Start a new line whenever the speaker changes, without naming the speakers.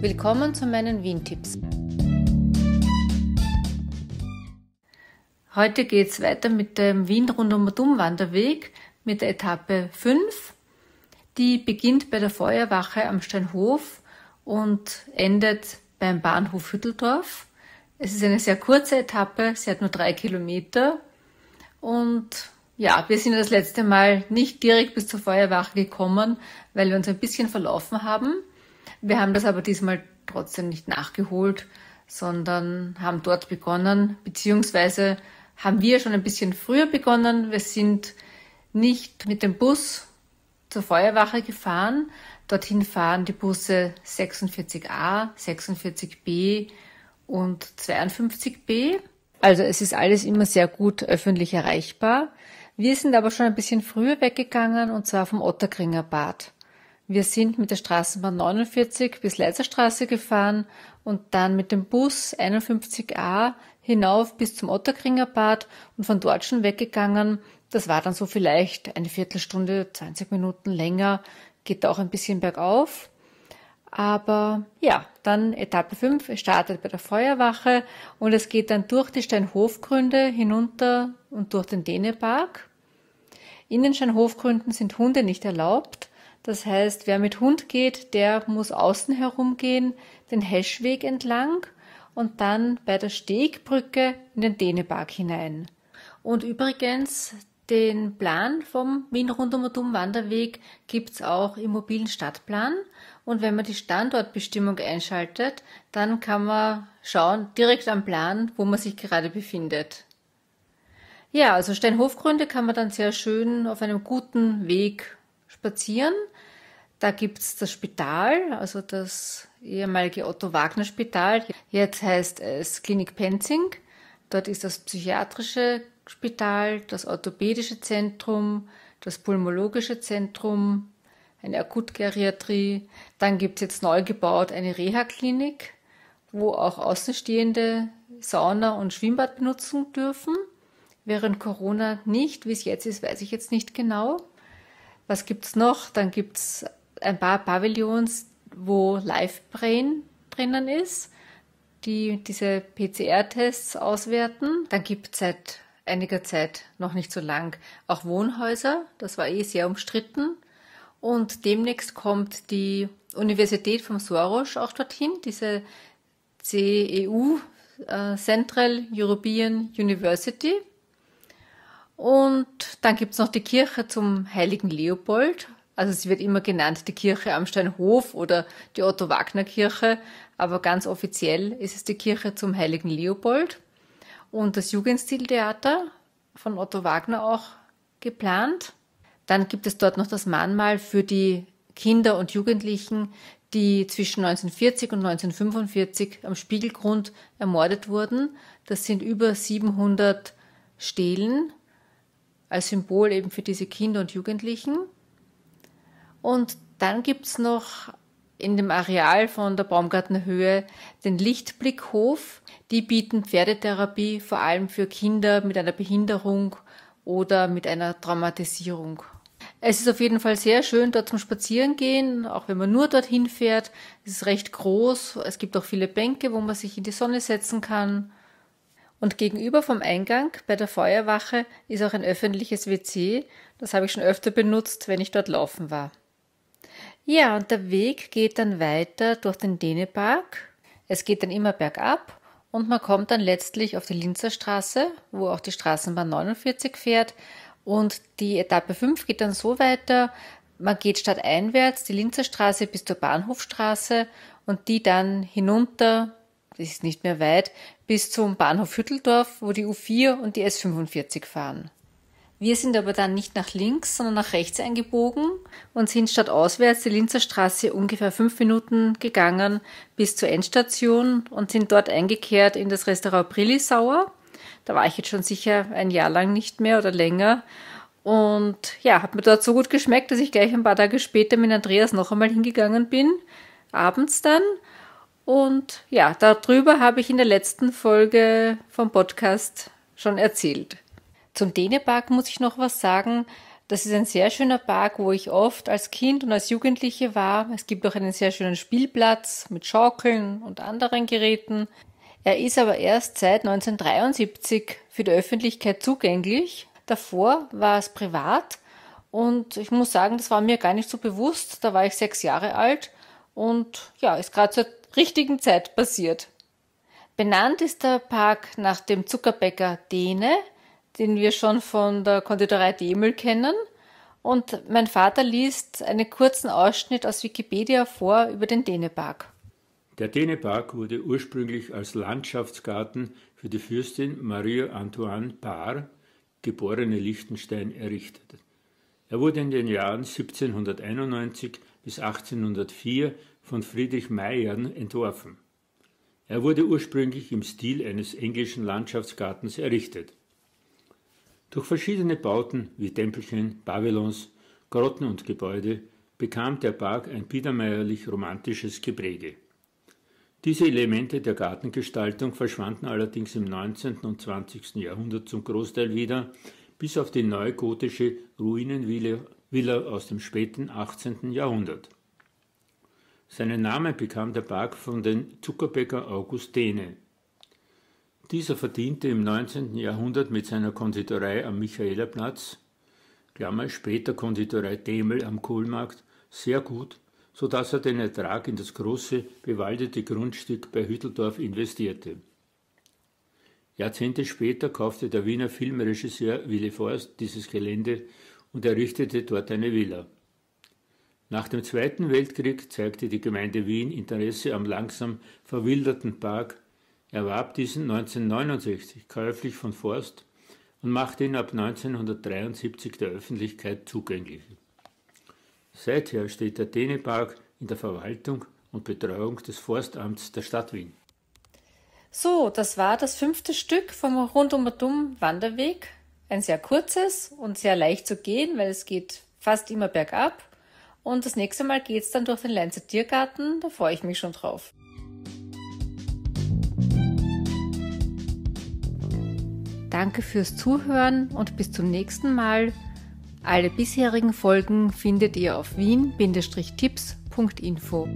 Willkommen zu meinen Wien-Tipps. Heute geht es weiter mit dem Wien rund um Wanderweg mit der Etappe 5. Die beginnt bei der Feuerwache am Steinhof und endet beim Bahnhof Hütteldorf. Es ist eine sehr kurze Etappe, sie hat nur drei Kilometer. Und ja, wir sind das letzte Mal nicht direkt bis zur Feuerwache gekommen, weil wir uns ein bisschen verlaufen haben. Wir haben das aber diesmal trotzdem nicht nachgeholt, sondern haben dort begonnen, beziehungsweise haben wir schon ein bisschen früher begonnen. Wir sind nicht mit dem Bus zur Feuerwache gefahren. Dorthin fahren die Busse 46a, 46b und 52b. Also es ist alles immer sehr gut öffentlich erreichbar. Wir sind aber schon ein bisschen früher weggegangen und zwar vom Otterkringer Bad. Wir sind mit der Straßenbahn 49 bis Leiserstraße gefahren und dann mit dem Bus 51a hinauf bis zum Otterkringer Bad und von dort schon weggegangen. Das war dann so vielleicht eine Viertelstunde, 20 Minuten länger, geht auch ein bisschen bergauf. Aber ja, dann Etappe 5 startet bei der Feuerwache und es geht dann durch die Steinhofgründe hinunter und durch den Dänepark. In den Steinhofgründen sind Hunde nicht erlaubt das heißt, wer mit Hund geht, der muss außen herumgehen, den Heschweg entlang und dann bei der Stegbrücke in den Dänepark hinein. Und übrigens, den Plan vom Wien rundum um und um gibt's auch im mobilen Stadtplan. Und wenn man die Standortbestimmung einschaltet, dann kann man schauen direkt am Plan, wo man sich gerade befindet. Ja, also Steinhofgründe kann man dann sehr schön auf einem guten Weg spazieren. Da gibt es das Spital, also das ehemalige Otto-Wagner-Spital. Jetzt heißt es Klinik Penzing. Dort ist das psychiatrische Spital, das orthopädische Zentrum, das pulmologische Zentrum, eine Akutgeriatrie. Dann gibt es jetzt neu gebaut eine Reha-Klinik, wo auch Außenstehende Sauna und Schwimmbad benutzen dürfen. Während Corona nicht, wie es jetzt ist, weiß ich jetzt nicht genau. Was gibt es noch? Dann gibt es ein paar Pavillons, wo Live-Brain drinnen ist, die diese PCR-Tests auswerten. Dann gibt es seit einiger Zeit, noch nicht so lang, auch Wohnhäuser. Das war eh sehr umstritten. Und demnächst kommt die Universität vom Soros auch dorthin, diese CEU, äh, Central European University. Und dann gibt es noch die Kirche zum heiligen Leopold. Also sie wird immer genannt die Kirche am Steinhof oder die Otto-Wagner-Kirche, aber ganz offiziell ist es die Kirche zum heiligen Leopold. Und das Jugendstiltheater von Otto Wagner auch geplant. Dann gibt es dort noch das Mahnmal für die Kinder und Jugendlichen, die zwischen 1940 und 1945 am Spiegelgrund ermordet wurden. Das sind über 700 Stelen als Symbol eben für diese Kinder und Jugendlichen. Und dann gibt es noch in dem Areal von der Baumgartenhöhe den Lichtblickhof. Die bieten Pferdetherapie vor allem für Kinder mit einer Behinderung oder mit einer Traumatisierung. Es ist auf jeden Fall sehr schön dort zum Spazierengehen, auch wenn man nur dorthin fährt. Es ist recht groß, es gibt auch viele Bänke, wo man sich in die Sonne setzen kann. Und gegenüber vom Eingang bei der Feuerwache ist auch ein öffentliches WC. Das habe ich schon öfter benutzt, wenn ich dort laufen war. Ja, und der Weg geht dann weiter durch den Dänepark. Es geht dann immer bergab und man kommt dann letztlich auf die Linzerstraße, wo auch die Straßenbahn 49 fährt. Und die Etappe 5 geht dann so weiter. Man geht stadteinwärts die Linzerstraße bis zur Bahnhofstraße und die dann hinunter das ist nicht mehr weit, bis zum Bahnhof Hütteldorf, wo die U4 und die S45 fahren. Wir sind aber dann nicht nach links, sondern nach rechts eingebogen und sind statt auswärts die Linzerstraße ungefähr fünf Minuten gegangen bis zur Endstation und sind dort eingekehrt in das Restaurant Brillisauer. Da war ich jetzt schon sicher ein Jahr lang nicht mehr oder länger. Und ja, hat mir dort so gut geschmeckt, dass ich gleich ein paar Tage später mit Andreas noch einmal hingegangen bin, abends dann und ja, darüber habe ich in der letzten Folge vom Podcast schon erzählt. Zum Dänepark muss ich noch was sagen. Das ist ein sehr schöner Park, wo ich oft als Kind und als Jugendliche war. Es gibt auch einen sehr schönen Spielplatz mit Schaukeln und anderen Geräten. Er ist aber erst seit 1973 für die Öffentlichkeit zugänglich. Davor war es privat und ich muss sagen, das war mir gar nicht so bewusst. Da war ich sechs Jahre alt und ja, ist gerade seit richtigen Zeit passiert. Benannt ist der Park nach dem Zuckerbäcker Dene, den wir schon von der Konditorei Demel kennen. Und mein Vater liest einen kurzen Ausschnitt aus Wikipedia vor über den Dänepark.
Der Dänepark wurde ursprünglich als Landschaftsgarten für die Fürstin Marie Antoine Paar, geborene Liechtenstein, errichtet. Er wurde in den Jahren 1791 bis 1804 von Friedrich Meyern entworfen. Er wurde ursprünglich im Stil eines englischen Landschaftsgartens errichtet. Durch verschiedene Bauten wie Tempelchen, Babylons, Grotten und Gebäude bekam der Park ein biedermeierlich romantisches Gepräge. Diese Elemente der Gartengestaltung verschwanden allerdings im 19. und 20. Jahrhundert zum Großteil wieder, bis auf die neugotische Ruinenvilla Villa aus dem späten 18. Jahrhundert. Seinen Namen bekam der Park von dem Zuckerbäcker August Augustene. Dieser verdiente im 19. Jahrhundert mit seiner Konditorei am Michaelerplatz, Klammer, später Konditorei Demel am Kohlmarkt, sehr gut, so dass er den Ertrag in das große, bewaldete Grundstück bei Hütteldorf investierte. Jahrzehnte später kaufte der Wiener Filmregisseur Willy Forst dieses Gelände und errichtete dort eine Villa. Nach dem Zweiten Weltkrieg zeigte die Gemeinde Wien Interesse am langsam verwilderten Park, erwarb diesen 1969 käuflich von Forst und machte ihn ab 1973 der Öffentlichkeit zugänglich. Seither steht der Dänepark in der Verwaltung und Betreuung des Forstamts der Stadt Wien.
So, das war das fünfte Stück vom Rundum-Wanderweg ein sehr kurzes und sehr leicht zu gehen, weil es geht fast immer bergab. Und das nächste Mal geht es dann durch den Leinzer Tiergarten, da freue ich mich schon drauf. Danke fürs Zuhören und bis zum nächsten Mal. Alle bisherigen Folgen findet ihr auf wien-tipps.info.